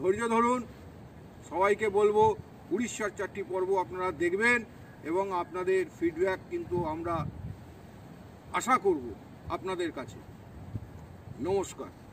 ধৈর্য ধরুন সবাইকে বলবো উড়িষ্যার চারটি পর্ব আপনারা দেখবেন এবং আপনাদের ফিডব্যাক কিন্তু আমরা আশা করব আপনাদের কাছে নমস্কার